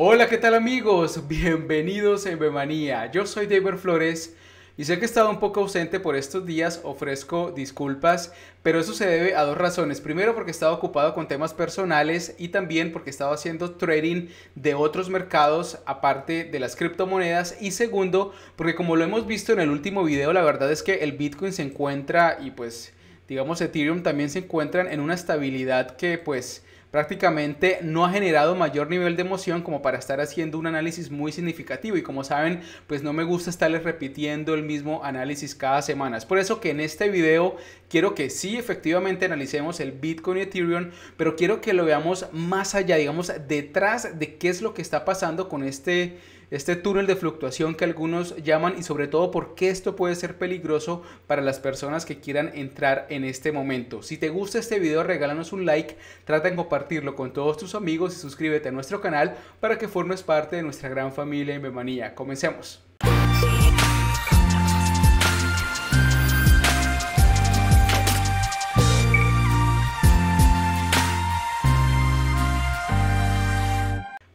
Hola, ¿qué tal amigos? Bienvenidos en Bemanía. Yo soy David Flores y sé que he estado un poco ausente por estos días, ofrezco disculpas, pero eso se debe a dos razones. Primero porque he estado ocupado con temas personales y también porque he estado haciendo trading de otros mercados aparte de las criptomonedas. Y segundo, porque como lo hemos visto en el último video, la verdad es que el Bitcoin se encuentra y pues digamos Ethereum también se encuentran en una estabilidad que pues prácticamente no ha generado mayor nivel de emoción como para estar haciendo un análisis muy significativo y como saben pues no me gusta estarles repitiendo el mismo análisis cada semana. Es por eso que en este video quiero que sí efectivamente analicemos el Bitcoin y Ethereum, pero quiero que lo veamos más allá, digamos detrás de qué es lo que está pasando con este este túnel de fluctuación que algunos llaman y sobre todo porque esto puede ser peligroso para las personas que quieran entrar en este momento. Si te gusta este video regálanos un like, trata de compartirlo con todos tus amigos y suscríbete a nuestro canal para que formes parte de nuestra gran familia en Bemanía. Comencemos.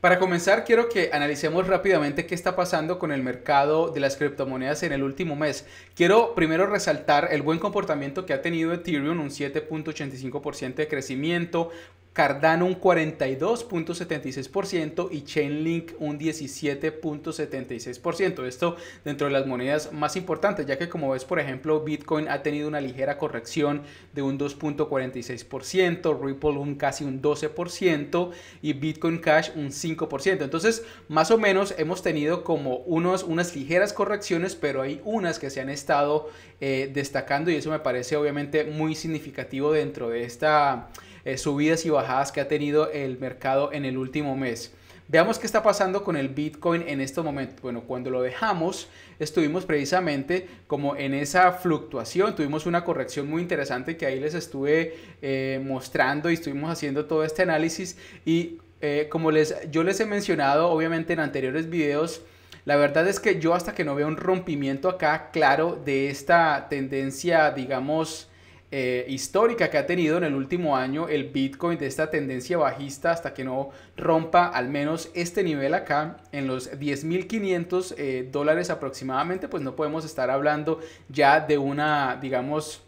Para comenzar, quiero que analicemos rápidamente qué está pasando con el mercado de las criptomonedas en el último mes. Quiero primero resaltar el buen comportamiento que ha tenido Ethereum, un 7.85% de crecimiento, Cardano un 42.76% y Chainlink un 17.76%. Esto dentro de las monedas más importantes, ya que como ves, por ejemplo, Bitcoin ha tenido una ligera corrección de un 2.46%, Ripple un casi un 12% y Bitcoin Cash un 5%. Entonces, más o menos hemos tenido como unos, unas ligeras correcciones, pero hay unas que se han estado eh, destacando y eso me parece obviamente muy significativo dentro de esta eh, subidas y bajadas que ha tenido el mercado en el último mes. Veamos qué está pasando con el Bitcoin en estos momentos. Bueno, cuando lo dejamos, estuvimos precisamente como en esa fluctuación, tuvimos una corrección muy interesante que ahí les estuve eh, mostrando y estuvimos haciendo todo este análisis y eh, como les, yo les he mencionado obviamente en anteriores videos, la verdad es que yo hasta que no veo un rompimiento acá claro de esta tendencia, digamos, eh, histórica que ha tenido en el último año el Bitcoin de esta tendencia bajista hasta que no rompa al menos este nivel acá en los 10.500 eh, dólares aproximadamente, pues no podemos estar hablando ya de una, digamos,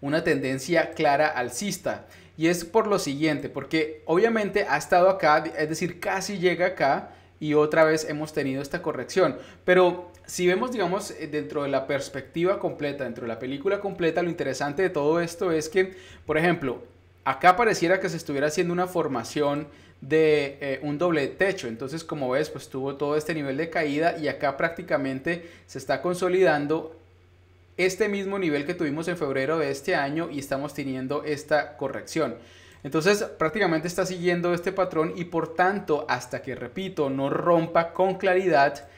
una tendencia clara alcista. Y es por lo siguiente, porque obviamente ha estado acá, es decir, casi llega acá y otra vez hemos tenido esta corrección. Pero si vemos, digamos, eh, dentro de la perspectiva completa, dentro de la película completa, lo interesante de todo esto es que, por ejemplo, acá pareciera que se estuviera haciendo una formación de eh, un doble techo. Entonces, como ves, pues tuvo todo este nivel de caída y acá prácticamente se está consolidando este mismo nivel que tuvimos en febrero de este año y estamos teniendo esta corrección. Entonces prácticamente está siguiendo este patrón y por tanto hasta que, repito, no rompa con claridad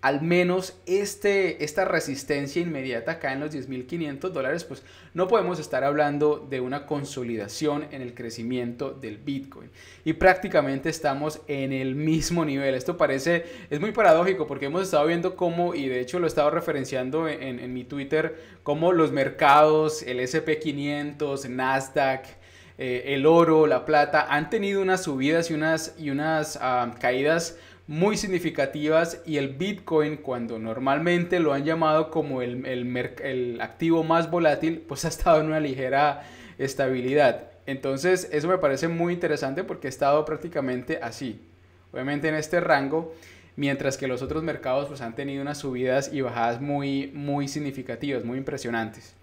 al menos este, esta resistencia inmediata acá en los 10.500 dólares, pues no podemos estar hablando de una consolidación en el crecimiento del Bitcoin. Y prácticamente estamos en el mismo nivel. Esto parece, es muy paradójico porque hemos estado viendo cómo, y de hecho lo he estado referenciando en, en mi Twitter, cómo los mercados, el SP500, Nasdaq, eh, el oro, la plata, han tenido unas subidas y unas, y unas ah, caídas muy significativas y el Bitcoin, cuando normalmente lo han llamado como el, el, activo más volátil, pues ha estado en una ligera estabilidad. Entonces eso me parece muy interesante porque ha estado prácticamente así, obviamente en este rango, mientras que los otros mercados pues han tenido unas subidas y bajadas muy, muy significativas, muy impresionantes.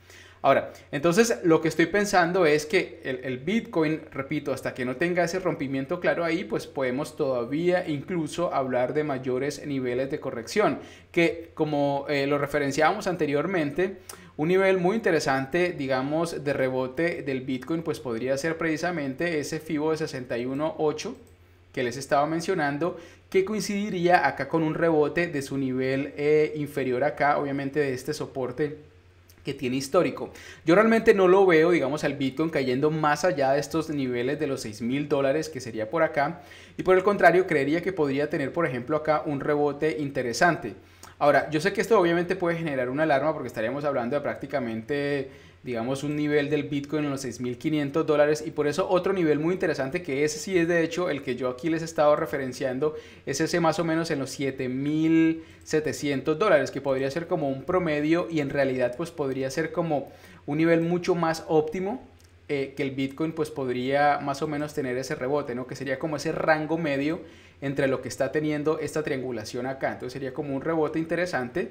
Ahora, entonces lo que estoy pensando es que el, Bitcoin, repito, hasta que no tenga ese rompimiento claro ahí, pues podemos todavía incluso hablar de mayores niveles de corrección, que como eh, lo referenciábamos anteriormente, un nivel muy interesante, digamos, de rebote del Bitcoin, pues podría ser precisamente ese FIBO de 61.8 que les estaba mencionando, que coincidiría acá con un rebote de su nivel eh, inferior acá, obviamente de este soporte que tiene histórico. Yo realmente no lo veo, digamos, al Bitcoin cayendo más allá de estos niveles de los 6 mil dólares que sería por acá. Y por el contrario, creería que podría tener, por ejemplo, acá un rebote interesante. Ahora, yo sé que esto obviamente puede generar una alarma porque estaríamos hablando de prácticamente digamos, un nivel del Bitcoin en los 6.500 dólares y por eso otro nivel muy interesante que ese sí es de hecho el que yo aquí les he estado referenciando es ese más o menos en los 7.700 dólares que podría ser como un promedio y en realidad pues podría ser como un nivel mucho más óptimo eh, que el Bitcoin pues podría más o menos tener ese rebote, ¿no? Que sería como ese rango medio entre lo que está teniendo esta triangulación acá. Entonces sería como un rebote interesante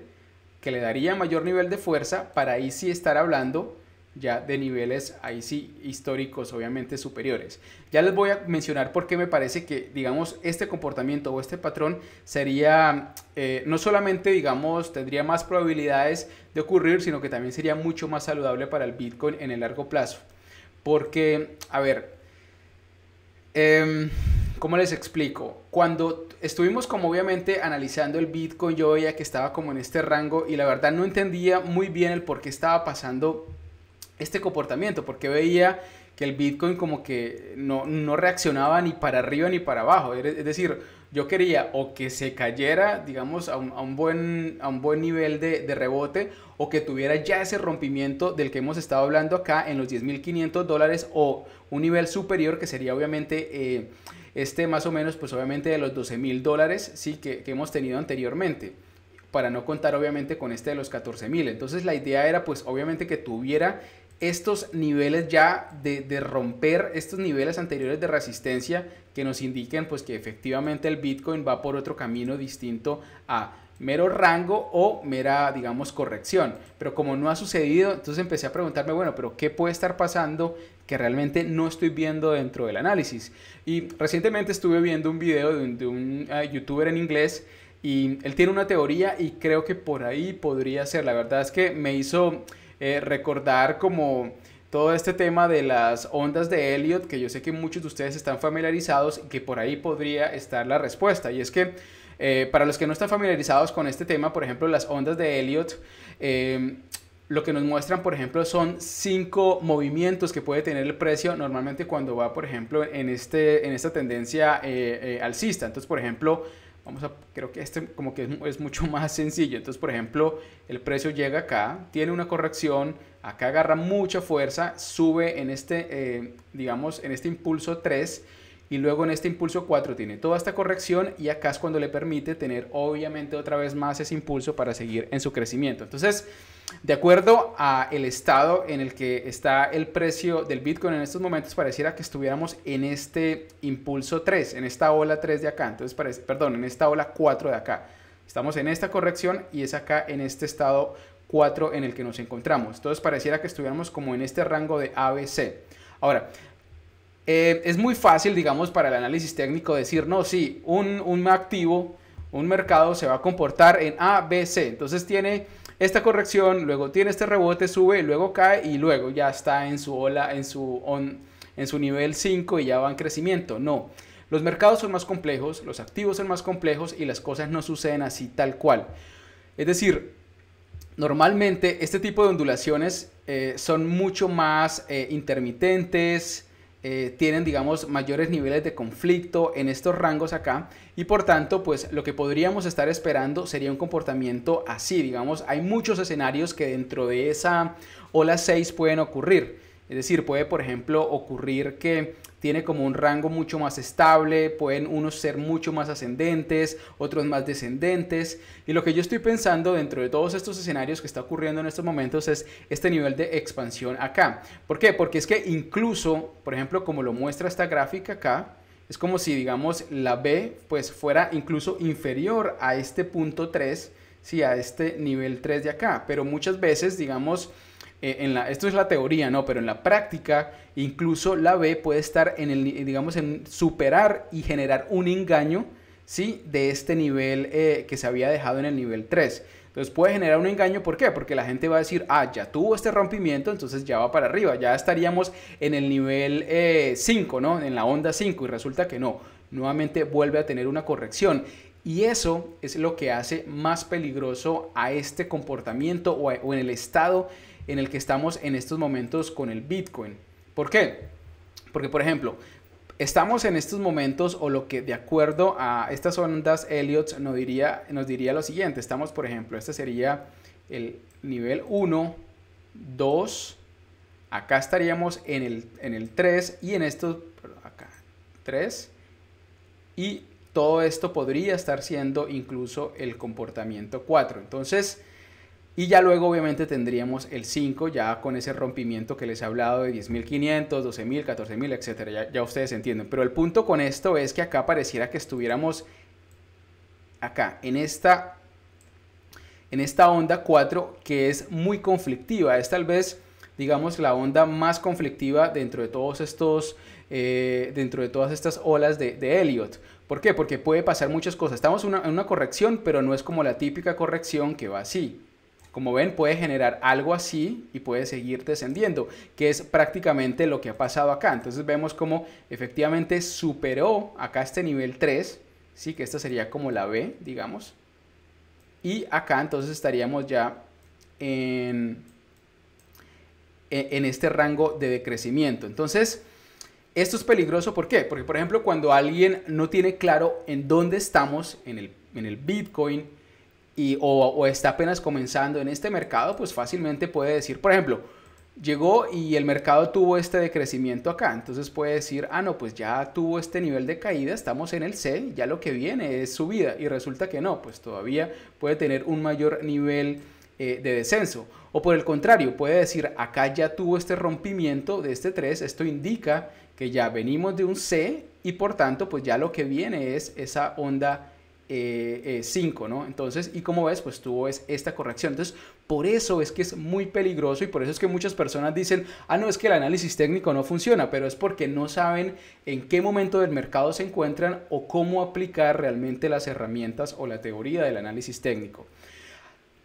que le daría mayor nivel de fuerza para ahí sí estar hablando ya de niveles ahí sí históricos obviamente superiores. Ya les voy a mencionar por qué me parece que, digamos, este comportamiento o este patrón sería, eh, no solamente, digamos, tendría más probabilidades de ocurrir, sino que también sería mucho más saludable para el Bitcoin en el largo plazo. Porque, a ver, eh, ¿cómo les explico? Cuando estuvimos como obviamente analizando el Bitcoin, yo veía que estaba como en este rango y la verdad no entendía muy bien el por qué estaba pasando este comportamiento, porque veía que el Bitcoin como que no, reaccionaba ni para arriba ni para abajo. Es decir, yo quería o que se cayera, digamos, a un, buen, a un buen nivel de, rebote o que tuviera ya ese rompimiento del que hemos estado hablando acá en los 10.500 dólares o un nivel superior que sería obviamente... Eh, este más o menos, pues obviamente de los 12.000 dólares, sí, que, hemos tenido anteriormente, para no contar obviamente con este de los 14.000. Entonces la idea era pues obviamente que tuviera estos niveles ya de, romper estos niveles anteriores de resistencia que nos indiquen pues que efectivamente el Bitcoin va por otro camino distinto a mero rango o mera digamos corrección pero como no ha sucedido entonces empecé a preguntarme bueno pero qué puede estar pasando que realmente no estoy viendo dentro del análisis y recientemente estuve viendo un video de un, ah, youtuber en inglés y él tiene una teoría y creo que por ahí podría ser la verdad es que me hizo eh, recordar como todo este tema de las ondas de Elliot, que yo sé que muchos de ustedes están familiarizados y que por ahí podría estar la respuesta. Y es que eh, para los que no están familiarizados con este tema, por ejemplo, las ondas de Elliot, eh, lo que nos muestran, por ejemplo, son cinco movimientos que puede tener el precio normalmente cuando va, por ejemplo, en, este, en esta tendencia alcista. Entonces, por ejemplo, Vamos a, creo que este como que es, mucho más sencillo. Entonces, por ejemplo, el precio llega acá, tiene una corrección, acá agarra mucha fuerza, sube en este, eh, digamos, en este impulso 3 y luego en este impulso 4 tiene toda esta corrección y acá es cuando le permite tener obviamente otra vez más ese impulso para seguir en su crecimiento. Entonces, de acuerdo a el estado en el que está el precio del Bitcoin en estos momentos, pareciera que estuviéramos en este impulso 3, en esta ola 3 de acá, entonces perdón, en esta ola 4 de acá. Estamos en esta corrección y es acá en este estado 4 en el que nos encontramos. Entonces pareciera que estuviéramos como en este rango de ABC. Ahora, eh, es muy fácil, digamos, para el análisis técnico decir, no, sí, un, un activo, un mercado se va a comportar en ABC. Entonces tiene esta corrección, luego tiene este rebote, sube, luego cae y luego ya está en su ola, en su, on, en su nivel 5 y ya va en crecimiento. No, los mercados son más complejos, los activos son más complejos y las cosas no suceden así tal cual. Es decir, normalmente este tipo de ondulaciones eh, son mucho más eh, intermitentes, eh, tienen, digamos, mayores niveles de conflicto en estos rangos acá y por tanto, pues lo que podríamos estar esperando sería un comportamiento así, digamos, hay muchos escenarios que dentro de esa ola 6 pueden ocurrir. Es decir, puede, por ejemplo, ocurrir que tiene como un rango mucho más estable, pueden unos ser mucho más ascendentes, otros más descendentes. Y lo que yo estoy pensando dentro de todos estos escenarios que está ocurriendo en estos momentos es este nivel de expansión acá. ¿Por qué? Porque es que incluso, por ejemplo, como lo muestra esta gráfica acá, es como si, digamos, la B pues fuera incluso inferior a este punto 3, sí, a este nivel 3 de acá. Pero muchas veces, digamos, eh, esto es la teoría, ¿no? Pero en la práctica, incluso la B puede estar en el, digamos, en superar y generar un engaño, ¿sí? De este nivel eh, que se había dejado en el nivel 3. Entonces puede generar un engaño, ¿por qué? Porque la gente va a decir, ah, ya tuvo este rompimiento, entonces ya va para arriba, ya estaríamos en el nivel 5, eh, ¿no? En la onda 5 y resulta que no, nuevamente vuelve a tener una corrección. Y eso es lo que hace más peligroso a este comportamiento o en el estado en el que estamos en estos momentos con el Bitcoin. ¿Por qué? Porque, por ejemplo, estamos en estos momentos o lo que de acuerdo a estas ondas Elliot nos diría, nos diría lo siguiente. Estamos, por ejemplo, este sería el nivel 1, 2, acá estaríamos en el, 3 y en estos, acá, 3 y todo esto podría estar siendo incluso el comportamiento 4. Entonces, y ya luego obviamente tendríamos el 5 ya con ese rompimiento que les he hablado de 10.500, 12.000, 14.000, etcétera. Ya, ustedes entienden. Pero el punto con esto es que acá pareciera que estuviéramos acá en esta en esta onda 4 que es muy conflictiva. Es tal vez, digamos, la onda más conflictiva dentro de todos estos, eh, dentro de todas estas olas de, Elliot. ¿Por qué? Porque puede pasar muchas cosas. Estamos en una corrección, pero no es como la típica corrección que va así. Como ven, puede generar algo así y puede seguir descendiendo, que es prácticamente lo que ha pasado acá. Entonces vemos como efectivamente superó acá este nivel 3, ¿sí? que esta sería como la B, digamos. Y acá entonces estaríamos ya en, en este rango de decrecimiento. Entonces... Esto es peligroso, ¿por qué? Porque, por ejemplo, cuando alguien no tiene claro en dónde estamos, en el, en el Bitcoin, o, está apenas comenzando en este mercado, pues fácilmente puede decir, por ejemplo, llegó y el mercado tuvo este decrecimiento acá, entonces puede decir, ah, no, pues ya tuvo este nivel de caída, estamos en el C, ya lo que viene es subida y resulta que no, pues todavía puede tener un mayor nivel eh, de descenso. O por el contrario, puede decir, acá ya tuvo este rompimiento de este 3, esto indica que ya venimos de un C y por tanto, pues ya lo que viene es esa onda 5, eh, eh, ¿no? Entonces, y como ves, pues tuvo es esta corrección. Entonces, por eso es que es muy peligroso y por eso es que muchas personas dicen, ah, no, es que el análisis técnico no funciona, pero es porque no saben en qué momento del mercado se encuentran o cómo aplicar realmente las herramientas o la teoría del análisis técnico.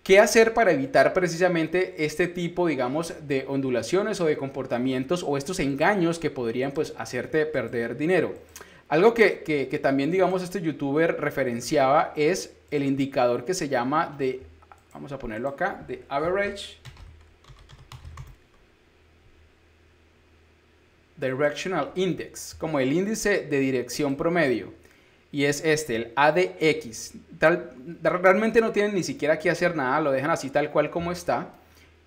¿Qué hacer para evitar precisamente este tipo, digamos, de ondulaciones o de comportamientos o estos engaños que podrían pues hacerte perder dinero? Algo que, también, digamos, este youtuber referenciaba es el indicador que se llama de, vamos a ponerlo acá, de Average Directional Index, como el índice de dirección promedio. Y es este, el ADX. Tal, realmente no tienen ni siquiera que hacer nada, lo dejan así tal cual como está.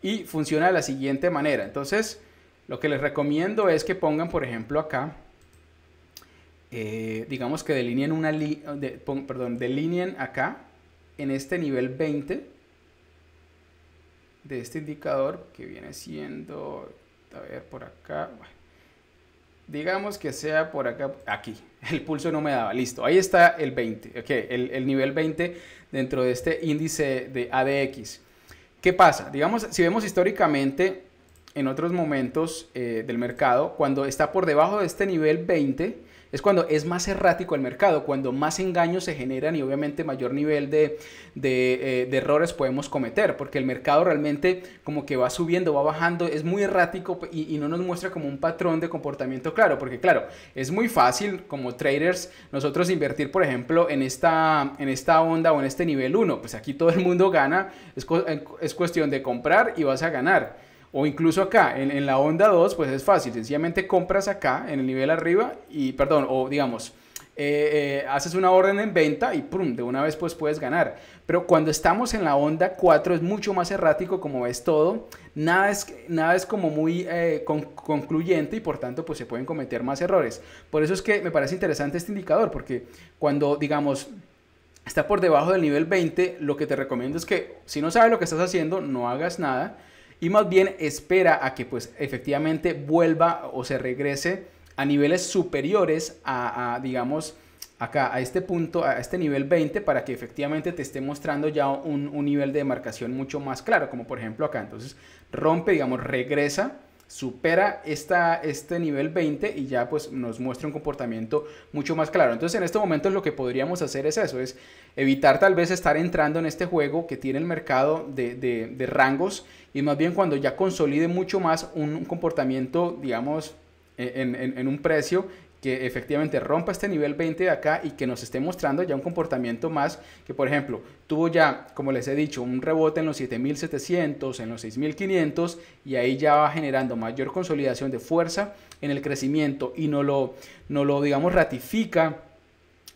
Y funciona de la siguiente manera. Entonces, lo que les recomiendo es que pongan, por ejemplo, acá eh, digamos que delineen una perdón, acá en este nivel 20 de este indicador que viene siendo, a ver, por acá, digamos que sea por acá, aquí, el pulso no me daba, listo, ahí está el 20, ok, el, nivel 20 dentro de este índice de ADX. ¿Qué pasa? Digamos, si vemos históricamente en otros momentos eh, del mercado, cuando está por debajo de este nivel 20, es cuando es más errático el mercado, cuando más engaños se generan y obviamente mayor nivel de, eh, errores podemos cometer, porque el mercado realmente como que va subiendo, va bajando, es muy errático y, no nos muestra como un patrón de comportamiento claro, porque claro, es muy fácil como traders nosotros invertir, por ejemplo, en esta, en esta onda o en este nivel 1, pues aquí todo el mundo gana, es, es cuestión de comprar y vas a ganar. O incluso acá, en, la onda 2, pues es fácil. Sencillamente compras acá, en el nivel arriba, y perdón, o digamos, eh, eh, haces una orden en venta y pum, de una vez pues puedes ganar. Pero cuando estamos en la onda 4 es mucho más errático como ves todo, nada es, nada es como muy eh, concluyente y por tanto pues se pueden cometer más errores. Por eso es que me parece interesante este indicador, porque cuando digamos está por debajo del nivel 20, lo que te recomiendo es que si no sabes lo que estás haciendo, no hagas nada y más bien espera a que pues efectivamente vuelva o se regrese a niveles superiores a, digamos, acá a este punto, a este nivel 20, para que efectivamente te esté mostrando ya un, un nivel de demarcación mucho más claro, como por ejemplo acá. Entonces rompe, digamos, regresa supera esta, este nivel 20 y ya pues nos muestra un comportamiento mucho más claro. Entonces en este momento lo que podríamos hacer es eso, es evitar tal vez estar entrando en este juego que tiene el mercado de, rangos y más bien cuando ya consolide mucho más un, comportamiento, digamos, e, en, en, un precio que efectivamente rompa este nivel 20 de acá y que nos esté mostrando ya un comportamiento más que, por ejemplo, tuvo ya, como les he dicho, un rebote en los 7700, en los 6500 y ahí ya va generando mayor consolidación de fuerza en el crecimiento y no lo, no lo digamos, ratifica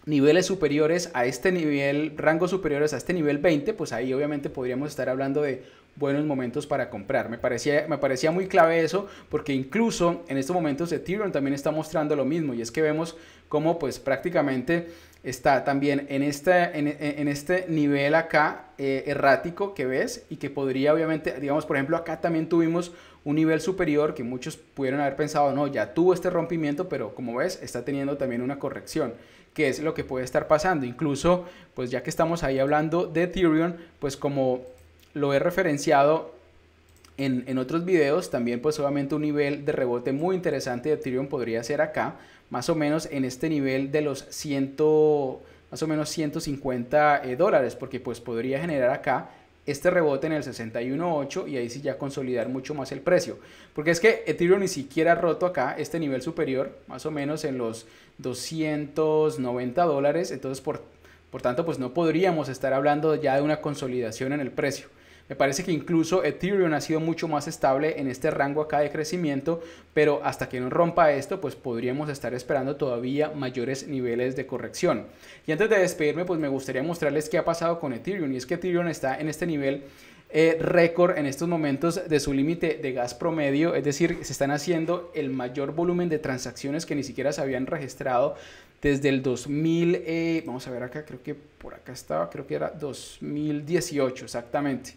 niveles superiores a este nivel, rangos superiores a este nivel 20, pues ahí obviamente podríamos estar hablando de buenos momentos para comprar. Me parecía, me parecía muy clave eso porque incluso en estos momentos de Ethereum también está mostrando lo mismo y es que vemos cómo pues prácticamente está también en este, en, este nivel acá eh, errático que ves y que podría obviamente, digamos por ejemplo acá también tuvimos un nivel superior que muchos pudieron haber pensado, no, ya tuvo este rompimiento, pero como ves, está teniendo también una corrección, que es lo que puede estar pasando. Incluso, pues ya que estamos ahí hablando de Ethereum, pues como lo he referenciado en, otros videos. También pues obviamente un nivel de rebote muy interesante de Ethereum podría ser acá, más o menos en este nivel de los 100, más o menos 150 eh, dólares, porque pues podría generar acá este rebote en el 61.8 y ahí sí ya consolidar mucho más el precio. Porque es que Ethereum ni siquiera ha roto acá este nivel superior, más o menos en los 290 dólares. Entonces, por, por tanto, pues no podríamos estar hablando ya de una consolidación en el precio. Me parece que incluso Ethereum ha sido mucho más estable en este rango acá de crecimiento, pero hasta que no rompa esto, pues podríamos estar esperando todavía mayores niveles de corrección. Y antes de despedirme, pues me gustaría mostrarles qué ha pasado con Ethereum. Y es que Ethereum está en este nivel eh, récord en estos momentos de su límite de gas promedio, es decir, se están haciendo el mayor volumen de transacciones que ni siquiera se habían registrado desde el 2000, eh, vamos a ver acá, creo que por acá estaba, creo que era 2018 exactamente.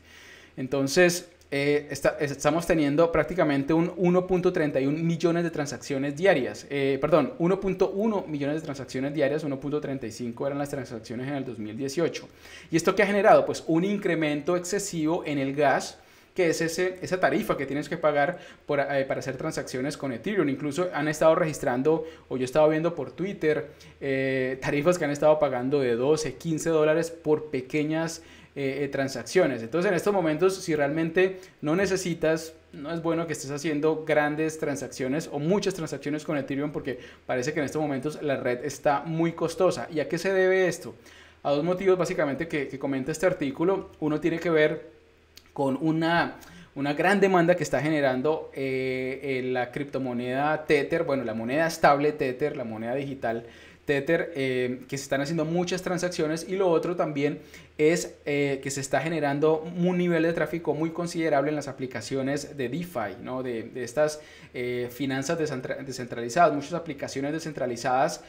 Entonces, eh, estamos teniendo prácticamente un 1.31 millones de transacciones diarias, eh, perdón, 1.1 millones de transacciones diarias, 1.35 eran las transacciones en el 2018. ¿Y esto qué ha generado? Pues un incremento excesivo en el gas que es esa tarifa que tienes que pagar eh, para hacer transacciones con Ethereum. Incluso han estado registrando, o yo estaba viendo por Twitter, eh, tarifas que han estado pagando de 12, 15 dólares por pequeñas eh, transacciones. Entonces en estos momentos, si realmente no necesitas no es bueno que estés haciendo grandes transacciones o muchas transacciones con Ethereum porque parece que en estos momentos la red está muy costosa. ¿Y a qué se debe esto? A dos motivos básicamente que, que comenta este artículo. Uno tiene que ver con una, una gran demanda que está generando eh, eh, la criptomoneda Tether, bueno, la moneda estable Tether, la moneda digital Tether, eh, que se están haciendo muchas transacciones y lo otro también es que se está generando un nivel de tráfico muy considerable en las aplicaciones de DeFi, ¿no? de, estas finanzas descentralizadas, muchas aplicaciones descentralizadas,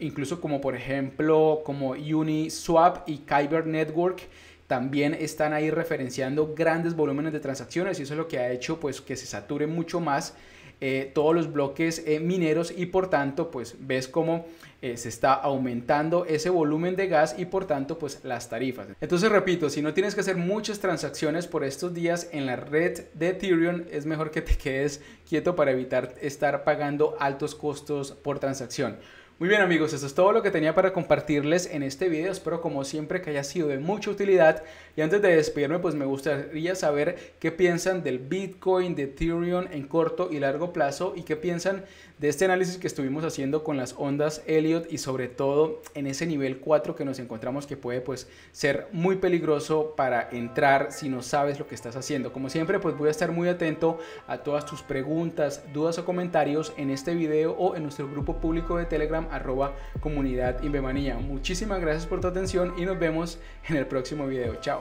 incluso como por ejemplo como Uniswap y Kyber Network, también están ahí referenciando grandes volúmenes de transacciones y eso es lo que ha hecho pues que se sature mucho más eh, todos los bloques eh, mineros y por tanto pues ves cómo eh, se está aumentando ese volumen de gas y por tanto pues las tarifas entonces repito si no tienes que hacer muchas transacciones por estos días en la red de Ethereum es mejor que te quedes quieto para evitar estar pagando altos costos por transacción muy bien amigos, eso es todo lo que tenía para compartirles en este video, espero como siempre que haya sido de mucha utilidad y antes de despedirme pues me gustaría saber qué piensan del Bitcoin, de Ethereum en corto y largo plazo y qué piensan de este análisis que estuvimos haciendo con las ondas Elliot y sobre todo en ese nivel 4 que nos encontramos que puede pues ser muy peligroso para entrar si no sabes lo que estás haciendo. Como siempre pues voy a estar muy atento a todas tus preguntas, dudas o comentarios en este video o en nuestro grupo público de Telegram arroba comunidad Invemanía. Muchísimas gracias por tu atención y nos vemos en el próximo video. Chao.